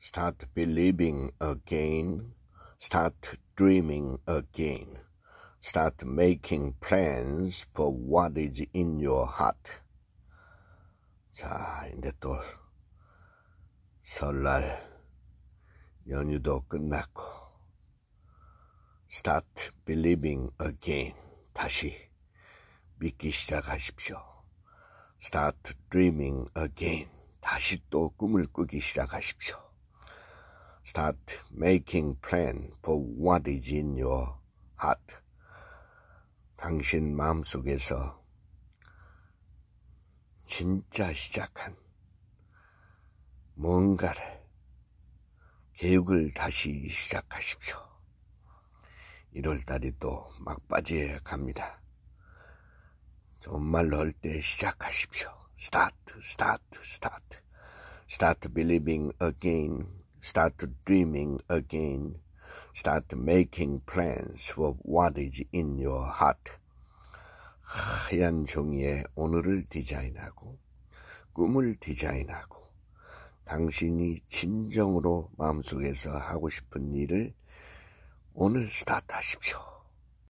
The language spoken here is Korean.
Start believing again. Start dreaming again. Start making plans for what is in your heart. 자, 이제 또 설날 연휴도 끝났고 Start believing again. 다시 믿기 시작하십시오. Start dreaming again. 다시 또 꿈을 꾸기 시작하십시오. Start making plan for what is in your heart. 당신 마음속에서 진짜 시작한 뭔가를 계획을 다시 시작하십시오. 1월달이 또 막바지에 갑니다. 정말 넣을 때 시작하십시오. Start, start, start. Start believing again. Start dreaming again. Start making plans for what is in your heart. 하얀 종이에 오늘을 디자인하고 꿈을 디자인하고 당신이 진정으로 마음속에서 하고 싶은 일을 오늘 스타트하십시오.